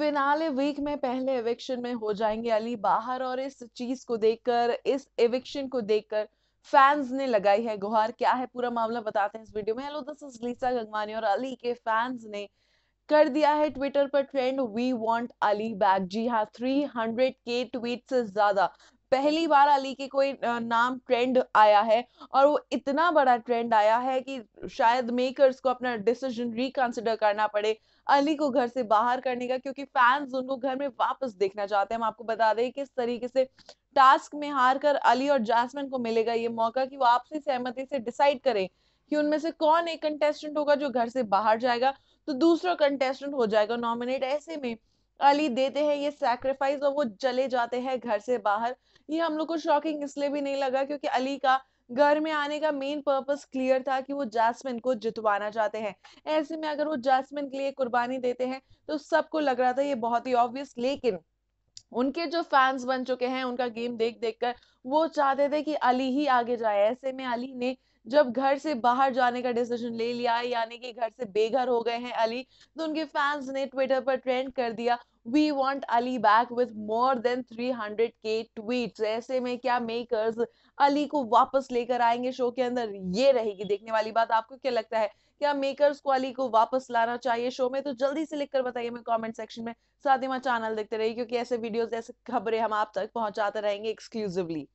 finale week में पहले eviction में हो जाएंगे अली बाहर और इस चीज को देखकर इस एविक्शन को देखकर फैंस ने लगाई है गुहार क्या है पूरा मामला बताते हैं इस वीडियो में hello this is Lisa Gangwani और अली के फैंस ने कर दिया है ट्विटर पर trend we want Ali back जी हाँ 300 के ट्वीट से ज्यादा पहली बार अली के कोई नाम ट्रेंड आया है और वो इतना बड़ा ट्रेंड आया है कि शायद मेकर्स को अपना डिसीजन रिकंसिडर करना पड़े अली को घर से बाहर करने का क्योंकि फैंस उनको घर में वापस देखना चाहते हैं हम आपको बता दें किस तरीके से टास्क में हार कर अली और जैस्मिन को मिलेगा ये मौका कि वो आपसी सहमति से डिसाइड करें कि उनमें से कौन एक कंटेस्टेंट होगा जो घर से बाहर जाएगा तो दूसरा कंटेस्टेंट हो जाएगा नॉमिनेट ऐसे में अली देते हैं ये सेक्रीफाइस और वो चले जाते हैं घर से बाहर ये हम लोग को शॉकिंग इसलिए भी नहीं लगा क्योंकि अली का घर में आने का मेन पर्पस क्लियर था कि वो जैस्मिन को जितवाना चाहते हैं ऐसे में अगर वो जैस्मिन के लिए कुर्बानी देते हैं तो सबको लग रहा था ये बहुत ही ऑब्वियस लेकिन उनके जो फैंस बन चुके हैं उनका गेम देख देख कर वो चाहते थे कि अली ही आगे जाए ऐसे में अली ने जब घर से बाहर जाने का डिसीजन ले लिया यानी कि घर से बेघर हो गए हैं अली तो उनके फैंस ने ट्विटर पर ट्रेंड कर दिया we want Ali back with more than three hundred K tweet ऐसे में क्या मेकर्स अली को वापस लेकर आएंगे शो के अंदर ये रहेगी देखने वाली बात आपको क्या लगता है क्या मेकर्स को अली को वापस लाना चाहिए शो में तो जल्दी से लिखकर बताइए हमें कमेंट सेक्शन में साथ ही चैनल देखते रहिए क्योंकि ऐसे वीडियोस ऐसे खबरें हम आप तक पहुंचाते रहेंगे एक्सक्लूसिवली